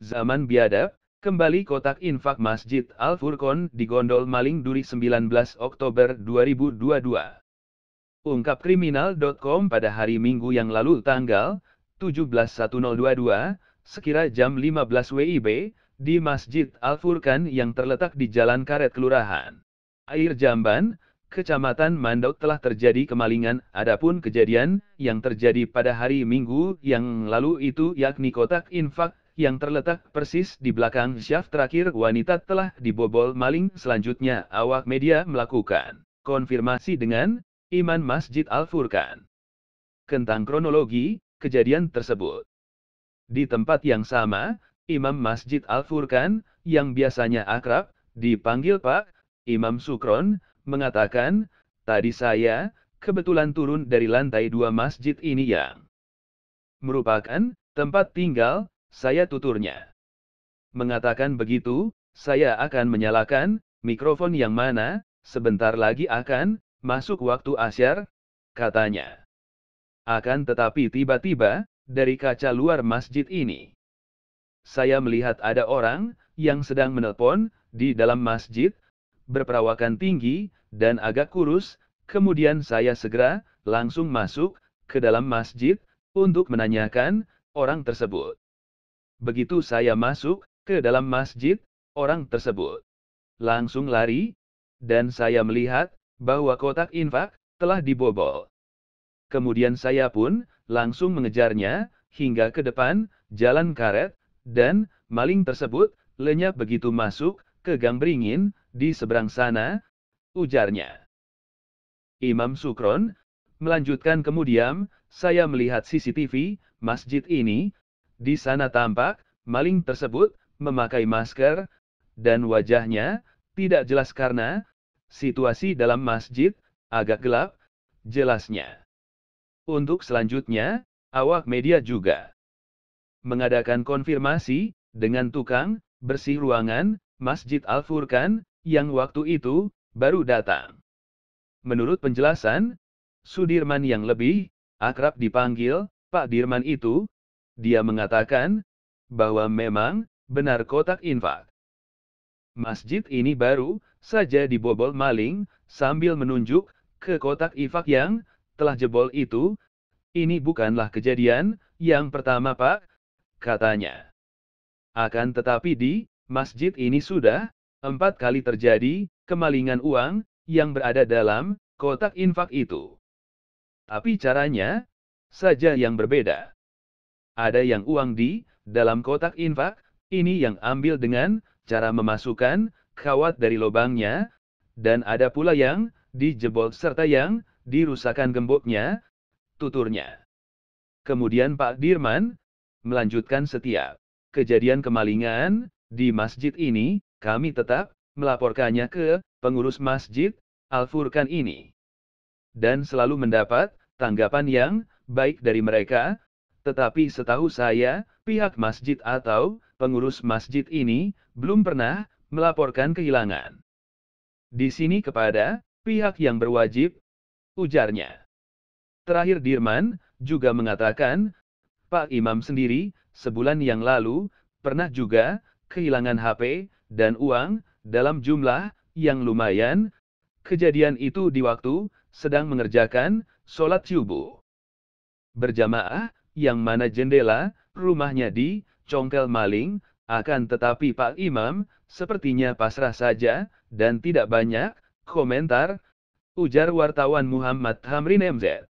Zaman biadab, kembali kotak infak Masjid Al-Furqon digondol maling duri 19 Oktober 2022. Ungkap kriminal.com pada hari Minggu yang lalu tanggal 17.1022, sekira jam 15 WIB, di Masjid Al-Furqan yang terletak di Jalan Karet Kelurahan. Air Jamban, Kecamatan Mandau telah terjadi kemalingan, adapun kejadian yang terjadi pada hari Minggu yang lalu itu yakni kotak infak yang terletak persis di belakang syaf terakhir wanita telah dibobol maling. Selanjutnya awak media melakukan konfirmasi dengan Iman Masjid Al-Furqan. Kentang kronologi, kejadian tersebut. Di tempat yang sama, Imam Masjid Al-Furqan, yang biasanya akrab, dipanggil Pak, Imam Sukron, mengatakan, tadi saya, kebetulan turun dari lantai dua masjid ini yang merupakan tempat tinggal saya tuturnya. Mengatakan begitu, saya akan menyalakan mikrofon yang mana, sebentar lagi akan masuk waktu asyar, katanya. Akan tetapi tiba-tiba, dari kaca luar masjid ini, saya melihat ada orang yang sedang menelpon di dalam masjid, berperawakan tinggi dan agak kurus. Kemudian saya segera langsung masuk ke dalam masjid untuk menanyakan orang tersebut. Begitu saya masuk ke dalam masjid, orang tersebut langsung lari, dan saya melihat bahwa kotak infak telah dibobol. Kemudian saya pun langsung mengejarnya hingga ke depan jalan karet, dan maling tersebut lenyap begitu masuk ke gang beringin di seberang sana, ujarnya. Imam Sukron melanjutkan kemudian, saya melihat CCTV masjid ini di sana tampak, maling tersebut, memakai masker, dan wajahnya, tidak jelas karena, situasi dalam masjid, agak gelap, jelasnya. Untuk selanjutnya, awak media juga mengadakan konfirmasi, dengan tukang, bersih ruangan, Masjid Al-Furqan, yang waktu itu, baru datang. Menurut penjelasan, Sudirman yang lebih akrab dipanggil Pak Dirman itu dia mengatakan bahwa memang benar kotak infak. Masjid ini baru saja dibobol maling sambil menunjuk ke kotak infak yang telah jebol itu. Ini bukanlah kejadian yang pertama, Pak, katanya. Akan tetapi di masjid ini sudah empat kali terjadi kemalingan uang yang berada dalam kotak infak itu. Tapi caranya saja yang berbeda ada yang uang di dalam kotak infak, ini yang ambil dengan cara memasukkan kawat dari lubangnya, dan ada pula yang dijebol serta yang dirusakan gemboknya, tuturnya. Kemudian Pak Dirman melanjutkan setiap kejadian kemalingan di masjid ini, kami tetap melaporkannya ke pengurus masjid Al-Furqan ini. Dan selalu mendapat tanggapan yang baik dari mereka, tetapi setahu saya, pihak masjid atau pengurus masjid ini belum pernah melaporkan kehilangan. Di sini kepada pihak yang berwajib, ujarnya. Terakhir Dirman juga mengatakan, Pak Imam sendiri, sebulan yang lalu, pernah juga kehilangan HP dan uang dalam jumlah yang lumayan. Kejadian itu di waktu sedang mengerjakan sholat subuh berjamaah yang mana jendela, rumahnya di, congkel maling, akan tetapi Pak Imam, sepertinya pasrah saja, dan tidak banyak, komentar, ujar wartawan Muhammad Hamrin MZ.